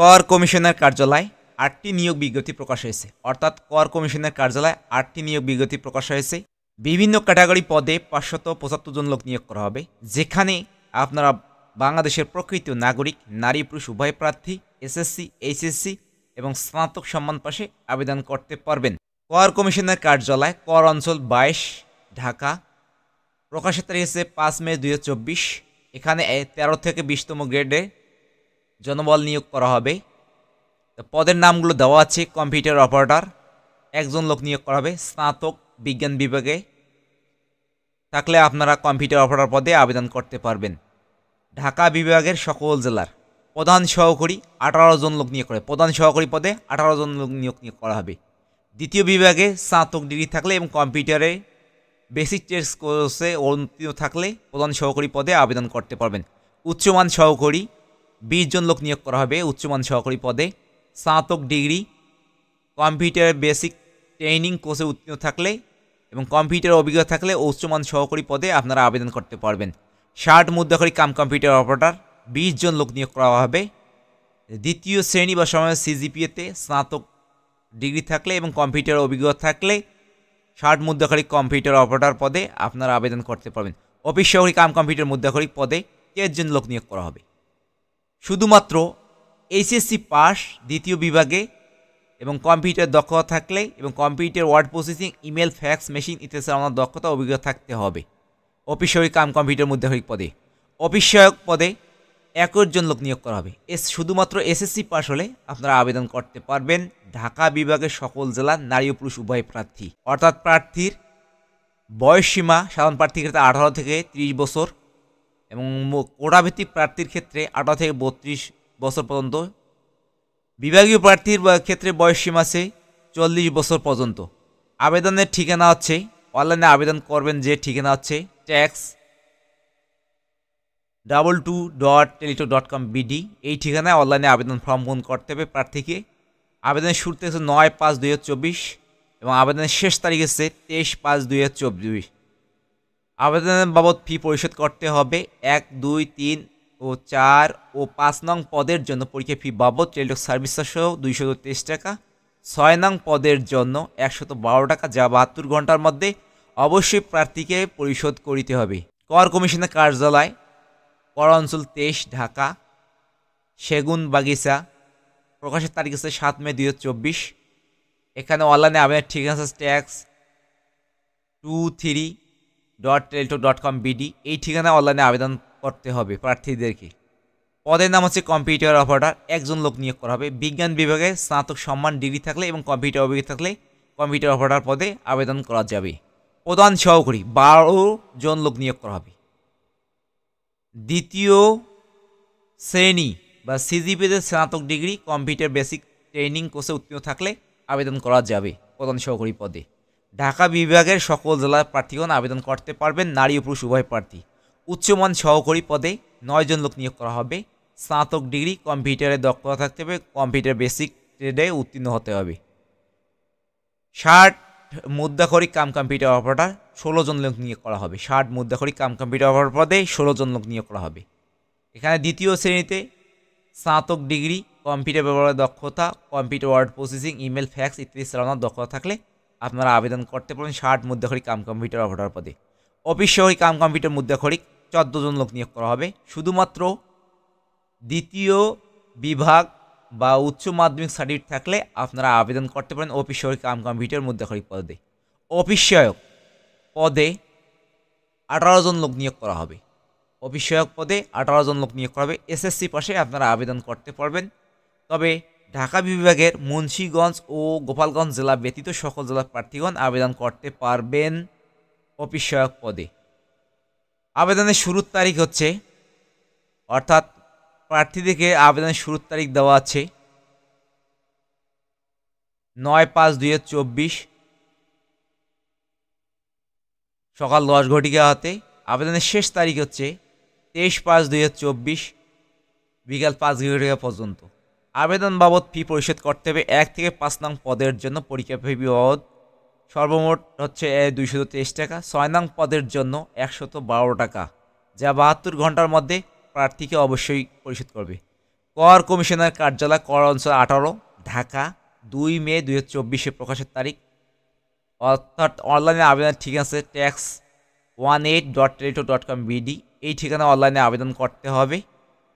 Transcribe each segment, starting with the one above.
কর কমিশনের কার্যালয় আটটি নিয়োগ বিজ্ঞপ্তি প্রকাশ হয়েছে অর্থাৎ কর কমিশনের কার্যালয় আটটি নিয়োগ বিজ্ঞপ্তি প্রকাশ হয়েছে বিভিন্ন ক্যাটাগরি পদে পাঁচশত পঁচাত্তর জন লোক নিয়োগ করা হবে যেখানে আপনারা বাংলাদেশের প্রকৃত নাগরিক নারী পুরুষ উভয় প্রার্থী এসএসসি এইচএসসি এবং স্নাতক সম্মান পাশে আবেদন করতে পারবেন কর কমিশনের কার্যালয় কর অঞ্চল বাইশ ঢাকা প্রকাশের তারিখ হচ্ছে পাঁচ মে দুই এখানে তেরো থেকে বিশতম গ্রেডে জনবল নিয়োগ করা হবে পদের নামগুলো দেওয়া আছে কম্পিউটার অপারেটর একজন লোক নিয়োগ করা হবে স্নাতক বিজ্ঞান বিভাগে থাকলে আপনারা কম্পিউটার অপারেটর পদে আবেদন করতে পারবেন ঢাকা বিভাগের সকল জেলার প্রধান সহকারী আঠারো জন লোক নিয়োগ করে প্রধান সহকারী পদে আঠারো জন লোক নিয়োগ নিয়োগ করা হবে দ্বিতীয় বিভাগে স্নাতক ডিগ্রি থাকলে এবং কম্পিউটারে বেসিক টেস্ট কোর্সে অনুত্তীর্ণ থাকলে প্রধান সহকারী পদে আবেদন করতে পারবেন উচ্চমান সহকারী বিশ জন লোক নিয়োগ করা হবে উচ্চমান সহকারী পদে স্নাতক ডিগ্রি কম্পিউটার বেসিক ট্রেনিং কোর্সে উত্তীর্ণ থাকলে এবং কম্পিউটার অভিজ্ঞতা থাকলে উচ্চমান সহকারী পদে আপনারা আবেদন করতে পারবেন ষাট মুদ্রাকরী কাম কম্পিউটার অপারেটার বিশ জন লোক নিয়োগ করা হবে দ্বিতীয় শ্রেণী বা সময় সিজিপিএতে স্নাতক ডিগ্রি থাকলে এবং কম্পিউটার অভিজ্ঞতা থাকলে ষাট মুদ্রাকারী কম্পিউটার অপারেটার পদে আপনারা আবেদন করতে পারবেন অফিস সহকারী কাম কম্পিউটার মুদ্রাকারী পদে জন লোক নিয়োগ করা হবে শুধুমাত্র এইচএসসি পাস দ্বিতীয় বিভাগে এবং কম্পিউটার দক্ষতা থাকলে এবং computer word processing email fax machine ইত্যাদি আমার দক্ষতা অভিজ্ঞতা থাকতে হবে অফিস কাম কম্পিউটার মধ্যে সহায়ক পদে অফিস পদে একর জন লোক নিয়োগ করা হবে এস শুধুমাত্র এসএসসি পাশ হলে আপনারা আবেদন করতে পারবেন ঢাকা বিভাগের সকল জেলা নারী ও পুরুষ উভয় প্রার্থী অর্থাৎ প্রার্থীর বয়সসীমা সাধারণ প্রার্থীকে আঠারো থেকে ত্রিশ বছর এবং কোটাভিত্তিক প্রার্থীর ক্ষেত্রে আঠারো থেকে বত্রিশ বছর পর্যন্ত বিভাগীয় প্রার্থীর ক্ষেত্রে সীমা আছে চল্লিশ বছর পর্যন্ত আবেদনের ঠিকানা হচ্ছে অনলাইনে আবেদন করবেন যে ঠিকানা হচ্ছে tax double two dot Teletalk dot com BD এই ঠিকানায় অনলাইনে আবেদন ফর্ম পূরণ করতে হবে প্রার্থীকে আবেদনের শুরুতে হচ্ছে নয় পাঁচ দুই এবং আবেদনের শেষ তারিখ হচ্ছে তেইশ পাঁচ দুই আবেদন বাবদ ফি পরিশোধ করতে হবে এক দুই তিন ও চার ও পাঁচ নং পদের জন্য পরীক্ষা ফি বাবদ টেলিটক সার্ভিস সহ দুইশত তেইশ টাকা ছয় নং পদের জন্য একশত বারো টাকা যা বাহাত্তর ঘন্টার মধ্যে অবশ্যই প্রার্থীকে পরিশোধ করিতে হবে কর কমিশনের কার্যালয় কর অঞ্চল তেইশ ঢাকা সেগুন বাগিচা প্রকাশের তারিখ আছে সাত মে দুই এখানে অনলাইনে আবেদনের ঠিকানা আছে tax two three dot Teletalk dot com BD এই ঠিকানায় অনলাইনে আবেদন করতে হবে প্রার্থীদেরকে পদের নাম হচ্ছে কম্পিউটার অপারেটার একজন লোক নিয়োগ করা হবে বিজ্ঞান বিভাগে স্নাতক সম্মান ডিগ্রি থাকলে এবং কম্পিউটার অভিজ্ঞতা থাকলে কম্পিউটার অপারেটার পদে আবেদন করা যাবে প্রধান সহকারী বারো জন লোক নিয়োগ করা হবে দ্বিতীয় শ্রেণী বা সিজিপিদের স্নাতক ডিগ্রি কম্পিউটার বেসিক ট্রেনিং কোর্সে উত্তীর্ণ থাকলে আবেদন করা যাবে প্রধান সহকারী পদে ঢাকা বিভাগের সকল জেলার প্রার্থীগণ আবেদন করতে পারবেন নারী ও পুরুষ উভয় প্রার্থী উচ্চমান সহকারী পদে নয়জন লোক নিয়োগ করা হবে স্নাতক ডিগ্রি কম্পিউটারে দক্ষতা থাকতে হবে কম্পিউটার বেসিক ট্রেডে উত্তীর্ণ হতে হবে ষাট মুদ্রাখড়ি কাম কম্পিউটার অপারেটার ষোলো জন লোক নিয়োগ করা হবে ষাট মুদ্রাখড়ি কাম কম্পিউটার অপারেটার পদে ষোলো জন লোক নিয়োগ করা হবে এখানে দ্বিতীয় শ্রেণীতে স্নাতক ডিগ্রি কম্পিউটার ব্যবহারের দক্ষতা computer word processing email fax ইত্যাদি চালানোর দক্ষতা থাকলে আপনারা আবেদন করতে পারেন ষাট মুদ্রাখরিক কাম কম্পিউটার অপারেটর পদে অফিস সহকারী কাম কম্পিউটার মুদ্রাখরিক চোদ্দো জন লোক নিয়োগ করা হবে শুধুমাত্র দ্বিতীয় বিভাগ বা উচ্চ মাধ্যমিক সার্টিফিকেট থাকলে আপনারা আবেদন করতে পারেন অফিস সহকারী কাম কম্পিউটার মুদ্রাখরিক পদে অফিস সহায়ক পদে আঠারো জন লোক নিয়োগ করা হবে অফিস সহায়ক পদে আঠারো জন লোক নিয়োগ করা হবে এসএসসি পাশে আপনারা আবেদন করতে পারবেন তবে ঢাকা বিভাগের মুন্সীগঞ্জ ও গোপালগঞ্জ জেলা ব্যতীত সকল জেলার প্রার্থীগণ আবেদন করতে পারবেন অফিস পদে আবেদনের শুরুর তারিখ হচ্ছে অর্থাৎ প্রার্থীদেরকে আবেদনের শুরুর তারিখ দেওয়া আছে নয় পাঁচ দুই চব্বিশ সকাল দশ ঘটিকা হাতে আবেদনের শেষ তারিখ হচ্ছে তেইশ পাঁচ দুই চব্বিশ বিকাল পাঁচ ঘটিকা পর্যন্ত আবেদন বাবদ ফি পরিশোধ করতে হবে এক থেকে পাঁচ নং পদের জন্য পরীক্ষা ফি বাবদ সর্বমোট হচ্ছে দুইশত তেইশ টাকা ছয় নং পদের জন্য একশত বারো টাকা যা বাহাত্তর ঘন্টার মধ্যে প্রার্থীকে অবশ্যই পরিশোধ করবে কর কমিশনার কার্যালয় কর অঞ্চল আঠারো ঢাকা দুই মে দুই হাজার চব্বিশে প্রকাশের তারিখ অর্থাৎ অনলাইনে আবেদনের ঠিক আছে tax one eight dot Teletalk dot com BD এই ঠিকানায় অনলাইনে আবেদন করতে হবে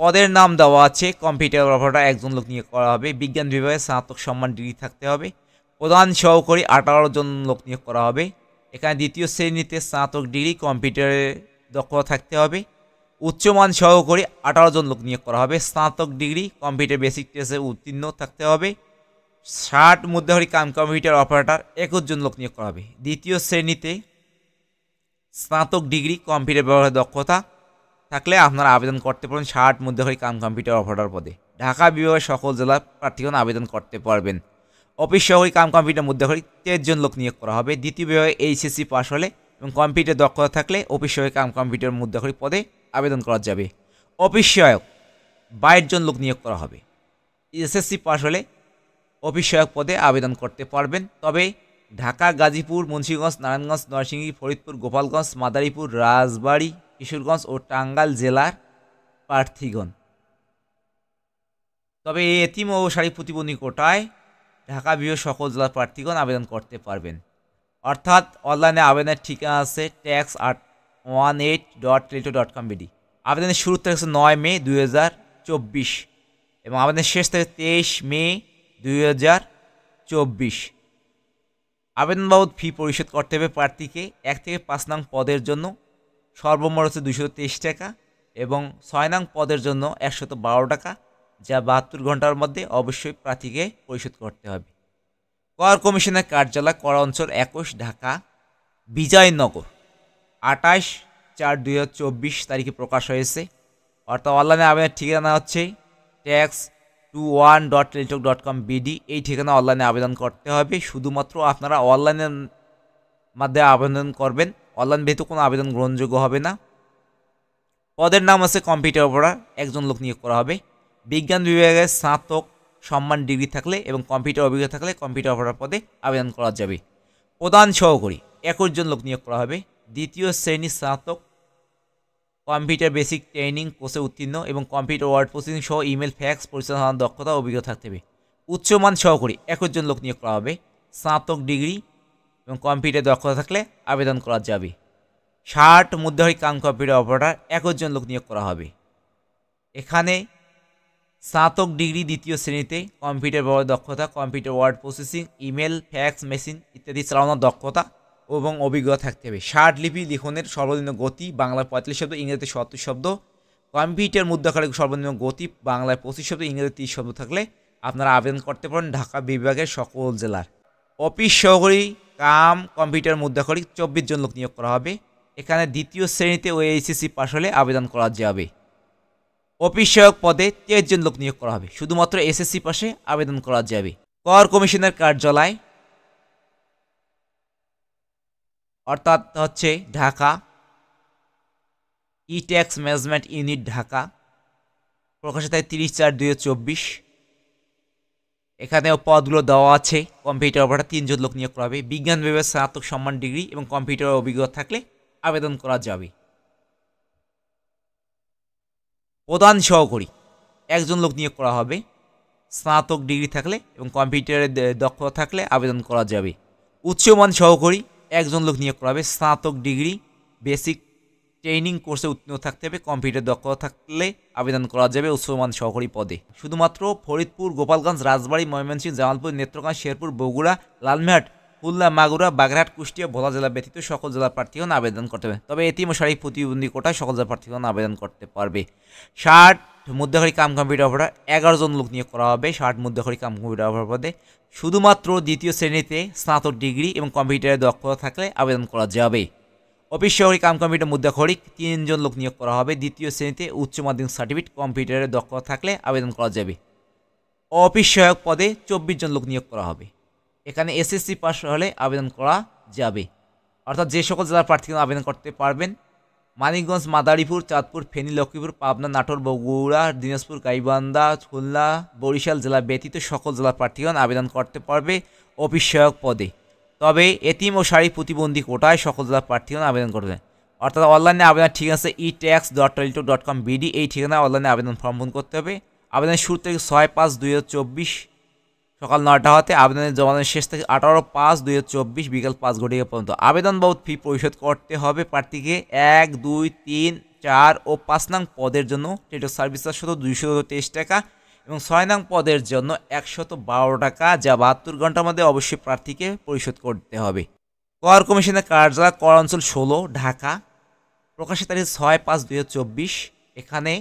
পদের নাম দেওয়া আছে কম্পিউটার ব্যবহারটা একজন লোক নিয়ে করা হবে বিজ্ঞান বিভাগে স্নাতক সম্মান ডিগ্রি থাকতে হবে প্রধান সহকারী আঠারো জন লোক নিয়োগ করা হবে এখানে দ্বিতীয় শ্রেণীতে স্নাতক ডিগ্রি কম্পিউটারে দক্ষতা থাকতে হবে উচ্চমান সহকারী আঠারো জন লোক নিয়োগ করা হবে স্নাতক ডিগ্রি কম্পিউটার বেসিক টেস্টে উত্তীর্ণ থাকতে হবে ষাট মুদ্রাহরি কাম কম্পিউটার অপারেটর একুশ জন লোক নিয়োগ করা হবে দ্বিতীয় শ্রেণীতে স্নাতক ডিগ্রি কম্পিউটার ব্যবহারের দক্ষতা থাকলে আপনারা আবেদন করতে পারেন ষাট মধ্যখারি কাম কম্পিউটার অপারেটর পদে ঢাকা বিভাগের সকল জেলা প্রার্থীগণ আবেদন করতে পারবেন অফিস সহকারী কাম কম্পিউটার মধ্যে তেইশ জন লোক নিয়োগ করা হবে দ্বিতীয় বিভাগে এইচএসসি পাস হলে এবং কম্পিউটার দক্ষতা থাকলে অফিস সহায়ক কাম কম্পিউটার মধ্যে মুদ্রাখড়ি পদে আবেদন করা যাবে অফিস সহায়ক বাইশ জন লোক নিয়োগ করা হবে এসএসসি পাস হলে অফিস সহায়ক পদে আবেদন করতে পারবেন তবে ঢাকা গাজীপুর মুন্সীগঞ্জ নারায়ণগঞ্জ নরসিংহী ফরিদপুর গোপালগঞ্জ মাদারীপুর রাজবাড়ি কিশোরগঞ্জ ও টাঙ্গাইল জেলার প্রার্থীগণ তবে এই এতিম ও শাড়ি প্রতিবন্ধী কোটায় ঢাকা বিহ সকল জেলার প্রার্থীগণ আবেদন করতে পারবেন অর্থাৎ অনলাইনে আবেদনের ঠিকানা আছে ট্যাক্স আট one eight dot Teletalk dot com BD আবেদনের শুরু তারিখ আছে নয় মে দুই হাজার চব্বিশ এবং আবেদনের শেষ তারিখ তেইশ মে দুই হাজার চব্বিশ আবেদন বাবদ ফি পরিশোধ করতে হবে প্রার্থীকে এক থেকে পাঁচ নং পদের জন্য সর্বমোট হচ্ছে দুশো তেইশ টাকা এবং ছয়নাং পদের জন্য একশত বারো টাকা যা বাহাত্তর ঘন্টার মধ্যে অবশ্যই প্রার্থীকে পরিশোধ করতে হবে কর কমিশনের কার্যালয় কর অঞ্চল একুশ ঢাকা বিজয়নগর আঠাশ চার দুই হাজার চব্বিশ তারিখে প্রকাশ হয়েছে অর্থাৎ অনলাইনে আবেদনের ঠিকানা হচ্ছে tax two one dot Teletalk dot com BD এই ঠিকানা অনলাইনে আবেদন করতে হবে শুধুমাত্র আপনারা অনলাইনের মাধ্যমে আবেদন করবেন অনলাইন ভেতু কোনো আবেদন গ্রহণযোগ্য হবে না পদের নাম আছে কম্পিউটার অপারেটর একজন লোক নিয়োগ করা হবে বিজ্ঞান বিভাগে স্নাতক সম্মান ডিগ্রি থাকলে এবং কম্পিউটার অভিজ্ঞতা থাকলে কম্পিউটার অপারেটর পদে আবেদন করা যাবে প্রধান সহকারী একুশ জন লোক নিয়োগ করা হবে দ্বিতীয় শ্রেণীর স্নাতক কম্পিউটার বেসিক ট্রেনিং কোর্সে উত্তীর্ণ এবং কম্পিউটার ওয়ার্ড প্রসেসিং সহ ইমেল ফ্যাক্স পরিচালনার দক্ষতা অভিজ্ঞতা থাকতে হবে উচ্চমান সহকারী একুশ জন লোক নিয়োগ করা হবে স্নাতক ডিগ্রি এবং কম্পিউটার দক্ষতা থাকলে আবেদন করা যাবে ষাট হয় কাম কম্পিউটার অপারেটার একুশ জন লোক নিয়োগ করা হবে এখানে স্নাতক ডিগ্রি দ্বিতীয় শ্রেণীতে কম্পিউটার ব্যবহার দক্ষতা computer word processing email fax machine ইত্যাদি চালানোর দক্ষতা এবং অভিজ্ঞতা থাকতে হবে ষাট লিপি লিখনের সর্বনিম্ন গতি বাংলায় পঁয়তাল্লিশ শব্দ ইংরেজিতে সত্তর শব্দ কম্পিউটার মুদ্রাকারে সর্বনিম্ন গতি বাংলায় পঁচিশ শব্দ ইংরেজিতে তিরিশ শব্দ থাকলে আপনারা আবেদন করতে পারেন ঢাকা বিভাগের সকল জেলার অফিস সহকারী কাম কম্পিউটার মুদ্রাকরিক চব্বিশ জন লোক নিয়োগ করা হবে এখানে দ্বিতীয় শ্রেণীতে ওএইচএসি পাশ হলে আবেদন করা যাবে অফিসক পদে তেইশ জন লোক নিয়োগ করা হবে শুধুমাত্র এসএসসি পাশে আবেদন করা যাবে কর কমিশনের কার্যালয় অর্থাৎ হচ্ছে Dhaka E tax management unit Dhaka প্রকাশিত তিরিশ চার দুই চব্বিশ এখানেও পদগুলো দেওয়া আছে কম্পিউটার অপারেটর তিনজন লোক নিয়োগ করা হবে বিজ্ঞান বিভাগের স্নাতক সম্মান ডিগ্রি এবং কম্পিউটার অভিজ্ঞতা থাকলে আবেদন করা যাবে প্রধান সহকারী একজন লোক নিয়োগ করা হবে স্নাতক ডিগ্রি থাকলে এবং কম্পিউটারের দক্ষতা থাকলে আবেদন করা যাবে উচ্চমান সহকারী একজন লোক নিয়োগ করা হবে স্নাতক ডিগ্রি বেসিক ট্রেনিং কোর্সে উত্তীর্ণ থাকতে হবে কম্পিউটার দক্ষতা থাকলে আবেদন করা যাবে উসমান সহকারী পদে শুধুমাত্র ফরিদপুর গোপালগঞ্জ রাজবাড়ী ময়মনসিংহ জামালপুর নেত্রকোনা শেরপুর বগুড়া লালমেহাট খুলনা মাগুরা বাগেরহাট কুষ্টিয়া ভোলা জেলা ব্যতীত সকল জেলার প্রার্থীগণ আবেদন করতে হবে তবে এটি ও প্রতিবন্ধী কোটায় সকল জেলার প্রার্থীগণ আবেদন করতে পারবে ষাট মধ্যকারী কাম কম্পিউটার অপারেটর এগারো জন লোক নিয়োগ করা হবে ষাট মধ্যকারী কাম কম্পিউটার অপারেটর পদে শুধুমাত্র দ্বিতীয় শ্রেণীতে স্নাতক ডিগ্রি এবং কম্পিউটারের দক্ষতা থাকলে আবেদন করা যাবে অফিস সহকারী কাম কম্পিউটার মুদ্রাখড়ি তিনজন লোক নিয়োগ করা হবে দ্বিতীয় শ্রেণীতে উচ্চ মাধ্যমিক সার্টিফিকেট কম্পিউটারে দক্ষতা থাকলে আবেদন করা যাবে অফিস সহায়ক পদে চব্বিশ জন লোক নিয়োগ করা হবে এখানে এসএসসি পাস হলে আবেদন করা যাবে অর্থাৎ যে সকল জেলার প্রার্থী আবেদন করতে পারবেন মানিকগঞ্জ মাদারীপুর চাঁদপুর ফেনী লক্ষ্মীপুর পাবনা নাটোর বগুড়া দিনাজপুর গাইবান্ধা খুলনা বরিশাল জেলা ব্যতীত সকল জেলার প্রার্থীগণ আবেদন করতে পারবে অফিস সহায়ক পদে তবে এতিম ও শাড়ি প্রতিবন্ধী কোটায় সকল জেলা প্রার্থীগণ আবেদন করবেন অর্থাৎ অনলাইনে আবেদন ঠিক আছে E tax dot two dot com BD এই ঠিকানায় অনলাইনে আবেদন ফর্ম পূরণ করতে হবে আবেদনের শুরু থেকে ছয় পাঁচ দুই হাজার চব্বিশ সকাল নটা হতে আবেদনের জমানের শেষ থেকে আঠারো পাঁচ দুই হাজার চব্বিশ বিকাল পাঁচ ঘটিকা পর্যন্ত আবেদন বাবদ ফি পরিশোধ করতে হবে প্রার্থীকে এক দুই তিন চার ও পাঁচ নং পদের জন্য টেটো সার্ভিস চার্জ শুধু দুইশো তেইশ টাকা এবং ছয় নং পদের জন্য একশত বারো টাকা যা বাহাত্তর ঘন্টার মধ্যে অবশ্যই প্রার্থীকে পরিশোধ করতে হবে কর কমিশনের কার্যালয় কর অঞ্চল ষোলো ঢাকা প্রকাশের তারিখ ছয় পাঁচ দুই চব্বিশ এখানে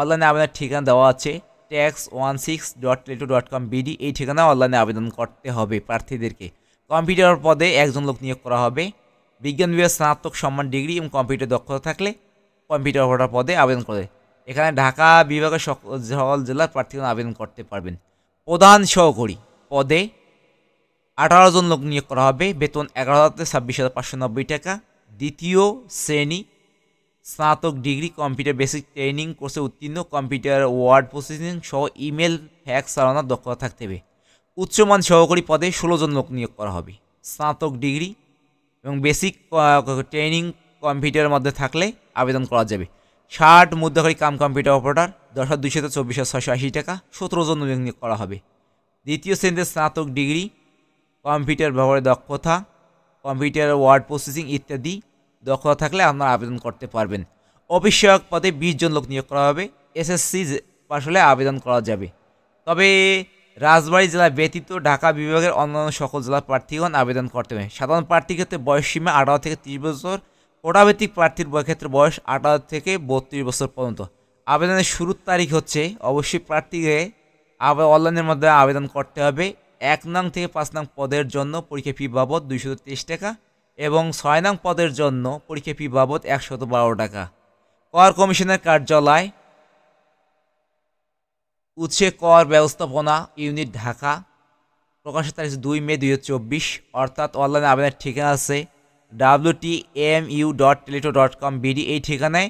অনলাইনে আবেদনের ঠিকানা দেওয়া আছে tax one six dot Teletalk dot com BD এই ঠিকানায় অনলাইনে আবেদন করতে হবে প্রার্থীদেরকে কম্পিউটার পদে একজন লোক নিয়োগ করা হবে বিজ্ঞান বিভাগ স্নাতক সম্মান ডিগ্রি এবং কম্পিউটার দক্ষতা থাকলে কম্পিউটার পদে আবেদন করে এখানে ঢাকা বিভাগের সকল জেলার প্রার্থীগণ আবেদন করতে পারবেন প্রধান সহকারী পদে আঠারো জন লোক নিয়োগ করা হবে বেতন এগারো হাজার থেকে ছাব্বিশ হাজার পাঁচশো নব্বই টাকা দ্বিতীয় শ্রেণী স্নাতক ডিগ্রি কম্পিউটার বেসিক ট্রেনিং কোর্সে উত্তীর্ণ কম্পিউটার ওয়ার্ড প্রসেসিং সহ ইমেল ফ্যাক্স চালানোর দক্ষতা থাকতে হবে উচ্চমান সহকারী পদে ষোলো জন লোক নিয়োগ করা হবে স্নাতক ডিগ্রি এবং বেসিক ট্রেনিং কম্পিউটারের মধ্যে থাকলে আবেদন করা যাবে ষাট মুদ্রাকারী কাম কম্পিউটার অপারেটর দশ হাজার দুশো চব্বিশ হাজার ছয়শো আশি টাকা সতেরো জন নিয়োগ করা হবে দ্বিতীয় শ্রেণীতে স্নাতক ডিগ্রি কম্পিউটার ব্যবহারে দক্ষতা কম্পিউটার ওয়ার্ড প্রসেসিং ইত্যাদি দক্ষতা থাকলে আপনারা আবেদন করতে পারবেন অবিষয়ক পদে বিশ জন লোক নিয়োগ করা হবে এসএসসি পাশ হলে আবেদন করা যাবে তবে রাজবাড়ি জেলা ব্যতীত ঢাকা বিভাগের অন্যান্য সকল জেলার প্রার্থীগণ আবেদন করতে হবে সাধারণ প্রার্থীর ক্ষেত্রে সীমা আঠারো থেকে তিরিশ বছর কোটাভিত্তিক প্রার্থীর ক্ষেত্রে বয়স আঠারো থেকে বত্রিশ বছর পর্যন্ত আবেদনের শুরুর তারিখ হচ্ছে অবশ্যই প্রার্থীকে আবার অনলাইনের মাধ্যমে আবেদন করতে হবে এক নং থেকে পাঁচ নং পদের জন্য পরীক্ষা ফি বাবদ দুইশো তেইশ টাকা এবং ছয় নং পদের জন্য পরীক্ষা ফি বাবদ একশত বারো টাকা কর কমিশনের কার্যালয় উৎসে কর ব্যবস্থাপনা ইউনিট ঢাকা প্রকাশের তারিখ দুই মে দুই অর্থাৎ অনলাইনে আবেদনের ঠিকানা আছে W T M U dot Teletalk dot com BD এই ঠিকানায়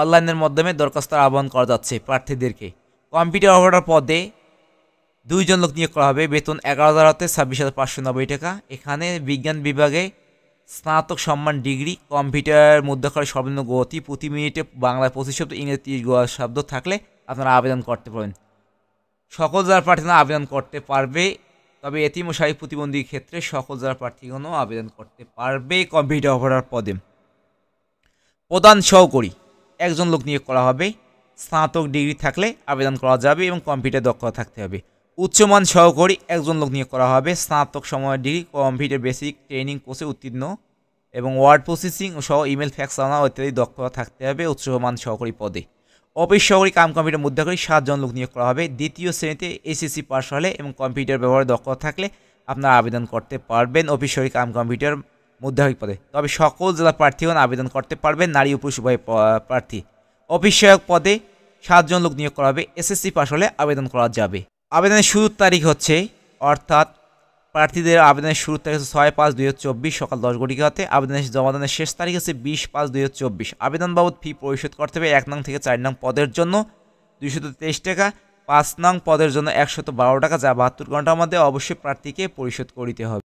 অনলাইনের মাধ্যমে দরখাস্ত আহ্বান করা যাচ্ছে প্রার্থীদেরকে কম্পিউটার অপারেটর পদে দুইজন লোক নিয়োগ করা হবে বেতন এগারো হাজার হাতে ছাব্বিশ হাজার পাঁচশো নব্বই টাকা এখানে বিজ্ঞান বিভাগে স্নাতক সম্মান ডিগ্রি কম্পিউটার করে সর্বনিম্ন গতি প্রতি মিনিটে বাংলায় পঁচিশ শব্দ ইংরেজি তিরিশ শব্দ থাকলে আপনারা আবেদন করতে পারেন সকল যারা প্রার্থীরা আবেদন করতে পারবে তবে এতিম ও শারীরিক প্রতিবন্ধীর ক্ষেত্রে সকল যারা প্রার্থীগণও আবেদন করতে পারবে কম্পিউটার অপারেটর পদে প্রধান সহকারী একজন লোক নিয়োগ করা হবে স্নাতক ডিগ্রি থাকলে আবেদন করা যাবে এবং কম্পিউটার দক্ষতা থাকতে হবে উচ্চমান সহকারী একজন লোক নিয়োগ করা হবে স্নাতক সময় ডিগ্রি কম্পিউটার বেসিক ট্রেনিং কোর্সে উত্তীর্ণ এবং ওয়ার্ড প্রসেসিং সহ ইমেল ফ্যাক্স আনা ইত্যাদি দক্ষতা থাকতে হবে উচ্চমান সহকারী পদে অফিস সহকারী কাম কম্পিউটার করে সাতজন লোক নিয়োগ করা হবে দ্বিতীয় শ্রেণীতে এসএসসি পাস হলে এবং কম্পিউটার ব্যবহারে দক্ষতা থাকলে আপনারা আবেদন করতে পারবেন অফিস সহকারী কাম কম্পিউটার মুদ্রাকরী পদে তবে সকল জেলা প্রার্থীগণ আবেদন করতে পারবেন নারী ও পুরুষ উভয় প্রার্থী অফিস সহায়ক পদে সাতজন লোক নিয়োগ করা হবে এসএসসি পাস হলে আবেদন করা যাবে আবেদনের শুরুর তারিখ হচ্ছে অর্থাৎ প্রার্থীদের আবেদনের শুরু তারিখ হচ্ছে ছয় পাঁচ দুই চব্বিশ সকাল দশ ঘটিকাতে আবেদনের জমাদানের শেষ তারিখ হচ্ছে বিশ পাঁচ দুই চব্বিশ আবেদন বাবদ ফি পরিশোধ করতে হবে এক নং থেকে চার নং পদের জন্য দুইশত তেইশ টাকা পাঁচ নং পদের জন্য একশত বারো টাকা যা বাহাত্তর ঘন্টার মধ্যে অবশ্যই প্রার্থীকে পরিশোধ করিতে হবে